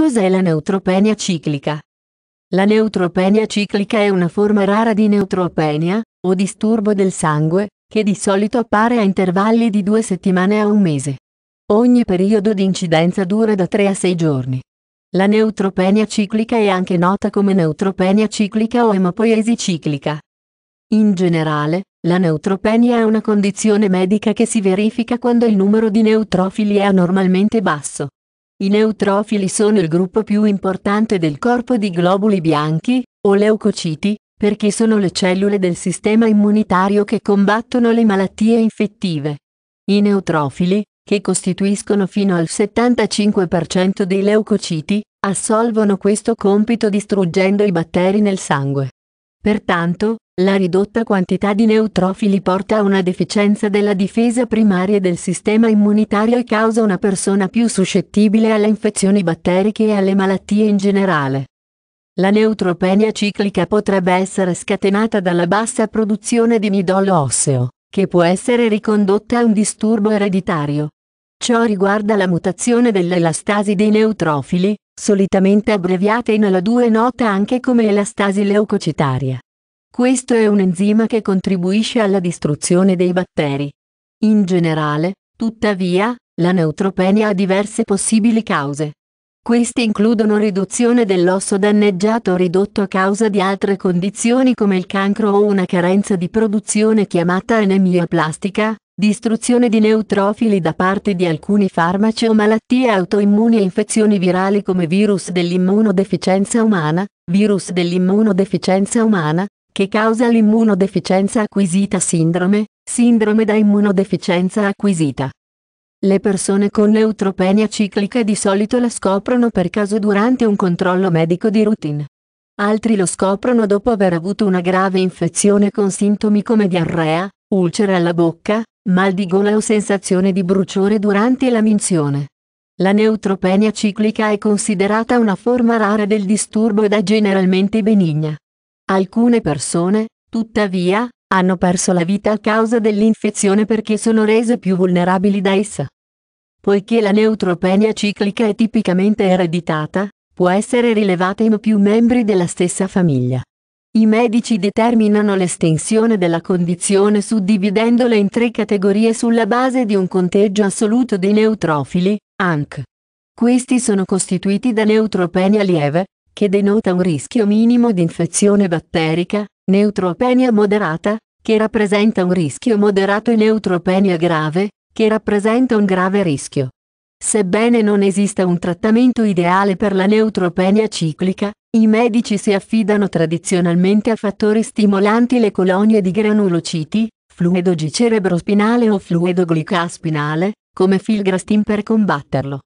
Cos'è la neutropenia ciclica? La neutropenia ciclica è una forma rara di neutropenia, o disturbo del sangue, che di solito appare a intervalli di due settimane a un mese. Ogni periodo di incidenza dura da 3 a 6 giorni. La neutropenia ciclica è anche nota come neutropenia ciclica o emopoiesi ciclica. In generale, la neutropenia è una condizione medica che si verifica quando il numero di neutrofili è anormalmente basso. I neutrofili sono il gruppo più importante del corpo di globuli bianchi, o leucociti, perché sono le cellule del sistema immunitario che combattono le malattie infettive. I neutrofili, che costituiscono fino al 75% dei leucociti, assolvono questo compito distruggendo i batteri nel sangue. Pertanto, la ridotta quantità di neutrofili porta a una deficienza della difesa primaria del sistema immunitario e causa una persona più suscettibile alle infezioni batteriche e alle malattie in generale. La neutropenia ciclica potrebbe essere scatenata dalla bassa produzione di midollo osseo, che può essere ricondotta a un disturbo ereditario. Ciò riguarda la mutazione dell'elastasi dei neutrofili, solitamente abbreviata in ela 2 nota anche come elastasi leucocitaria. Questo è un enzima che contribuisce alla distruzione dei batteri. In generale, tuttavia, la neutropenia ha diverse possibili cause. Queste includono riduzione dell'osso danneggiato o ridotto a causa di altre condizioni come il cancro o una carenza di produzione chiamata anemia plastica, distruzione di neutrofili da parte di alcuni farmaci o malattie autoimmuni e infezioni virali come virus dell'immunodeficienza umana, virus dell'immunodeficienza umana, che causa l'immunodeficienza acquisita sindrome, sindrome da immunodeficienza acquisita. Le persone con neutropenia ciclica di solito la scoprono per caso durante un controllo medico di routine. Altri lo scoprono dopo aver avuto una grave infezione con sintomi come diarrea, ulcere alla bocca, mal di gola o sensazione di bruciore durante la minzione. La neutropenia ciclica è considerata una forma rara del disturbo ed è generalmente benigna. Alcune persone, tuttavia, hanno perso la vita a causa dell'infezione perché sono rese più vulnerabili da essa. Poiché la neutropenia ciclica è tipicamente ereditata, può essere rilevata in più membri della stessa famiglia. I medici determinano l'estensione della condizione suddividendola in tre categorie sulla base di un conteggio assoluto dei neutrofili, ANC. Questi sono costituiti da neutropenia lieve, che denota un rischio minimo di infezione batterica, neutropenia moderata, che rappresenta un rischio moderato e neutropenia grave, che rappresenta un grave rischio. Sebbene non esista un trattamento ideale per la neutropenia ciclica, i medici si affidano tradizionalmente a fattori stimolanti le colonie di granulociti, fluido G cerebrospinale o fluido glicaspinale, come filgrastim per combatterlo.